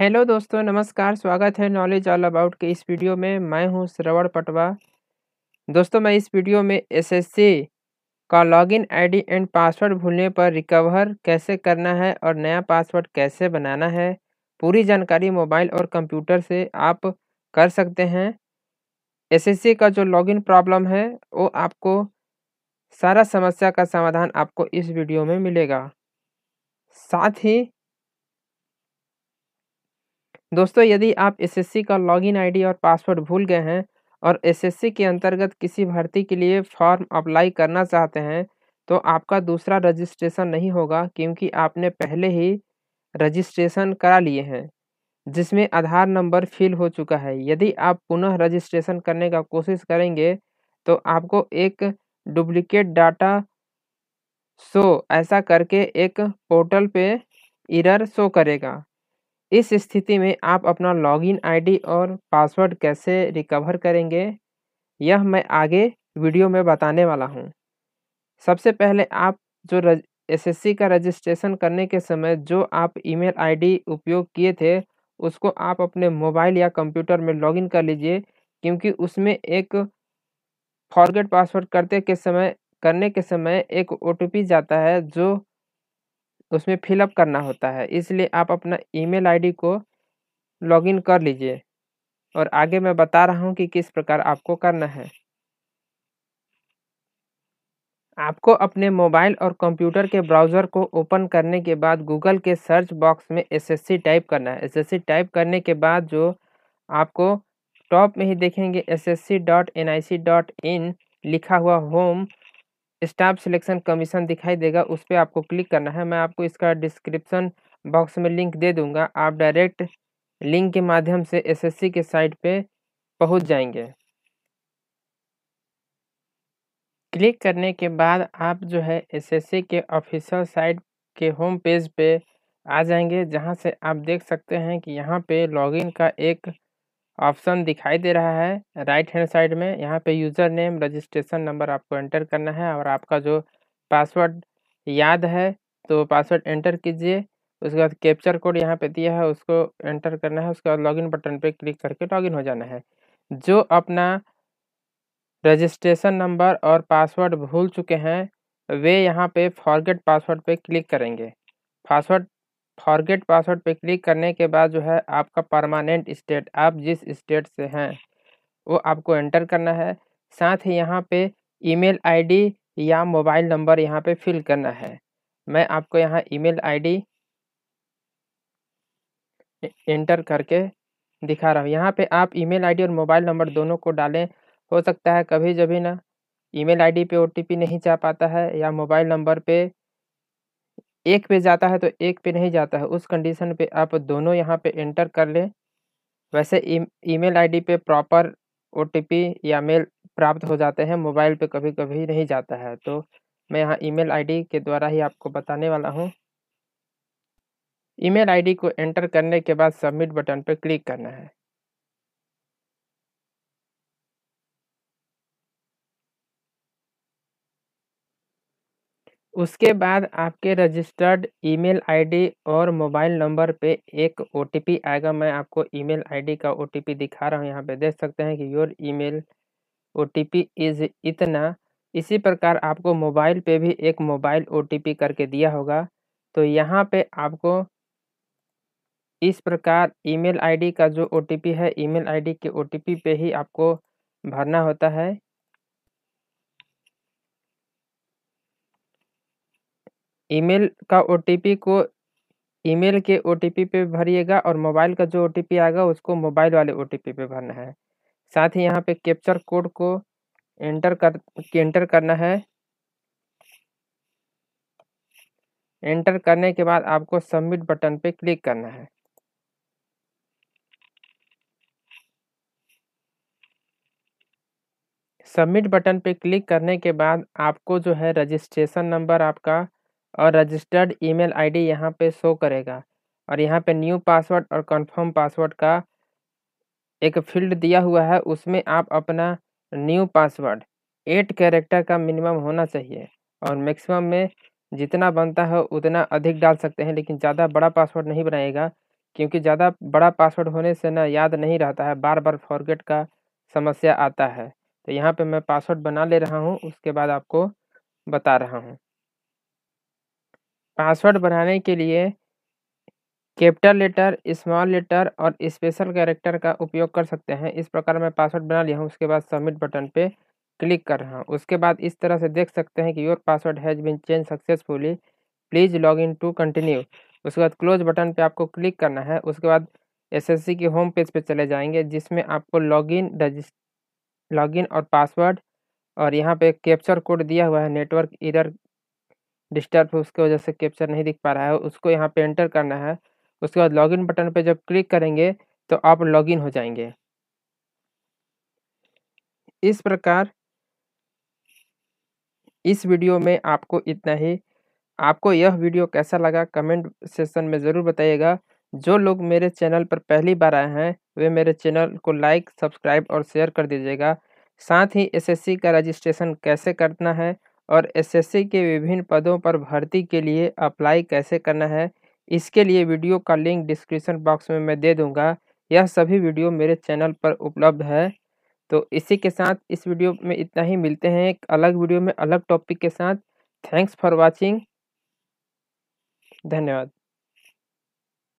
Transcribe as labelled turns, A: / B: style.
A: hello दोस्तों नमस्कार स्वागत है नॉलेज ऑल अबाउट के इस वीडियो में मैं हूं श्रवण पटवा दोस्तों मैं इस वीडियो में एसएससी का लॉगिन आईडी एंड पासवर्ड भूलने पर रिकवर कैसे करना है और नया पासवर्ड कैसे बनाना है पूरी जानकारी मोबाइल और कंप्यूटर से आप कर सकते हैं एसएससी का जो लॉगिन प्रॉब्लम है वो आपको सारा समस्या का समाधान आपको इस वीडियो में मिलेगा साथ ही दोस्तों यदि आप एसएससी का लॉगिन आईडी और पासवर्ड भूल गए हैं और एसएससी के अंतर्गत किसी भर्ती के लिए फॉर्म अप्लाई करना चाहते हैं तो आपका दूसरा रजिस्ट्रेशन नहीं होगा क्योंकि आपने पहले ही रजिस्ट्रेशन करा लिए हैं जिसमें आधार नंबर फिल हो चुका है यदि आप पुनः रजिस्ट्रेशन करने का कोशिश करेंगे तो आपको एक डुप्लीकेट डाटा शो ऐसा करके एक पोर्टल पे इरर शो करेगा इस स्थिति में आप अपना लॉगिन आईडी और पासवर्ड कैसे रिकवर करेंगे यह मैं आगे वीडियो में बताने वाला हूँ सबसे पहले आप जो रज एसएससी का रजिस्ट्रेशन करने के समय जो आप ईमेल आईडी उपयोग किए थे उसको आप अपने मोबाइल या कंप्यूटर में लॉगिन कर लीजिए क्योंकि उसमें एक फॉरगेट पासवर्ड करते के समय करने के समय एक ओ जाता है जो तो उसमें फिलअप करना होता है इसलिए आप अपना ईमेल आईडी को लॉगिन कर लीजिए और आगे मैं बता रहा हूँ कि किस प्रकार आपको करना है आपको अपने मोबाइल और कंप्यूटर के ब्राउज़र को ओपन करने के बाद गूगल के सर्च बॉक्स में एसएससी टाइप करना है एसएससी टाइप करने के बाद जो आपको टॉप में ही देखेंगे S S C dot N I C in लिखा हुआ होम स्टाफ सिलेक्शन कमीशन दिखाई देगा उस पर आपको क्लिक करना है मैं आपको इसका डिस्क्रिप्शन बॉक्स में लिंक दे दूंगा आप डायरेक्ट लिंक के माध्यम से एसएससी के साइट पे पहुंच जाएंगे क्लिक करने के बाद आप जो है एसएससी के ऑफिशियल साइट के होम पेज पे आ जाएंगे जहां से आप देख सकते हैं कि यहां पे लॉगिन का एक ऑप्शन दिखाई दे रहा है राइट हैंड साइड में यहाँ पे यूज़र नेम रजिस्ट्रेशन नंबर आपको एंटर करना है और आपका जो पासवर्ड याद है तो पासवर्ड एंटर कीजिए उसके बाद कैप्चर कोड यहाँ पे दिया है उसको एंटर करना है उसके बाद लॉगिन बटन पे क्लिक करके लॉगिन हो जाना है जो अपना रजिस्ट्रेशन नंबर और पासवर्ड भूल चुके हैं वे यहाँ पे फॉरगेट पासवर्ड पे क्लिक करेंगे पासवर्ड फॉरगेट पासवर्ड पे क्लिक करने के बाद जो है आपका परमानेंट स्टेट आप जिस स्टेट से हैं वो आपको एंटर करना है साथ ही यहाँ पे ईमेल आईडी या मोबाइल नंबर यहाँ पे फिल करना है मैं आपको यहाँ ईमेल आईडी एंटर करके दिखा रहा हूँ यहाँ पे आप ईमेल आईडी और मोबाइल नंबर दोनों को डालें हो सकता है कभी जभी ना ईमेल आईडी पे ओटीपी नहीं चाह पाता है या मोबाइल नंबर पे एक पे जाता है तो एक पे नहीं जाता है उस कंडीशन पे आप दोनों यहाँ पे एंटर कर लें वैसे ईमेल आईडी पे प्रॉपर ओटीपी या मेल प्राप्त हो जाते हैं मोबाइल पे कभी कभी नहीं जाता है तो मैं यहाँ ईमेल आईडी के द्वारा ही आपको बताने वाला हूँ ईमेल आईडी को एंटर करने के बाद सबमिट बटन पर क्लिक करना है उसके बाद आपके रजिस्टर्ड ईमेल आईडी और मोबाइल नंबर पे एक ओटीपी आएगा मैं आपको ईमेल आईडी का ओटीपी दिखा रहा हूँ यहाँ पे देख सकते हैं कि योर ईमेल ओटीपी इज इतना इसी प्रकार आपको मोबाइल पे भी एक मोबाइल ओटीपी करके दिया होगा तो यहाँ पे आपको इस प्रकार ईमेल आईडी का जो ओटीपी है ईमेल आईडी के ओटीपी पे ही आपको भरना होता है ईमेल का ओ को ईमेल के ओ पे भरिएगा और मोबाइल का जो ओ आएगा उसको मोबाइल वाले ओ पे भरना है साथ ही यहाँ पे कैप्चर कोड को एंटर कर एंटर करना है एंटर करने के बाद आपको सबमिट बटन पे क्लिक करना है सबमिट बटन पे क्लिक करने के बाद आपको जो है रजिस्ट्रेशन नंबर आपका और रजिस्टर्ड ईमेल आईडी यहाँ पे शो करेगा और यहाँ पे न्यू पासवर्ड और कंफर्म पासवर्ड का एक फील्ड दिया हुआ है उसमें आप अपना न्यू पासवर्ड एट कैरेक्टर का मिनिमम होना चाहिए और मैक्सिमम में जितना बनता है उतना अधिक डाल सकते हैं लेकिन ज़्यादा बड़ा पासवर्ड नहीं बनाएगा क्योंकि ज़्यादा बड़ा पासवर्ड होने से ना याद नहीं रहता है बार बार फॉरगेट का समस्या आता है तो यहाँ पे मैं पासवर्ड बना ले रहा हूँ उसके बाद आपको बता रहा हूँ पासवर्ड बनाने के लिए कैपिटल लेटर स्मॉल लेटर और स्पेशल कैरेक्टर का उपयोग कर सकते हैं इस प्रकार मैं पासवर्ड बना लिया हूँ उसके बाद सबमिट बटन पे क्लिक कर रहा हूँ उसके बाद इस तरह से देख सकते हैं कि your password has been change successfully please log in to continue उसके बाद क्लोज बटन पे आपको क्लिक करना है उसके बाद सी के होम पेज पर चले जाएँगे जिसमें आपको लॉगिन रजिस्ट लॉगिन और पासवर्ड और यहाँ पे कैप्चर कोड दिया हुआ है नेटवर्क इधर डिस्टर्ब है उसकी वजह से कैप्चर नहीं दिख पा रहा है उसको यहाँ पे एंटर करना है उसके बाद लॉगिन बटन पे जब क्लिक करेंगे तो आप लॉगिन हो जाएंगे इस प्रकार इस वीडियो में आपको इतना ही आपको यह वीडियो कैसा लगा कमेंट सेशन में ज़रूर बताइएगा जो लोग मेरे चैनल पर पहली बार आए हैं वे मेरे चैनल को लाइक सब्सक्राइब और शेयर कर दीजिएगा साथ ही एसएससी का रजिस्ट्रेशन कैसे करना है और एसएससी के विभिन्न पदों पर भर्ती के लिए अप्लाई कैसे करना है इसके लिए वीडियो का लिंक डिस्क्रिप्शन बॉक्स में मैं दे दूंगा यह सभी वीडियो मेरे चैनल पर उपलब्ध है तो इसी के साथ इस वीडियो में इतना ही मिलते हैं एक अलग वीडियो में अलग टॉपिक के साथ थैंक्स फॉर वॉचिंग धन्यवाद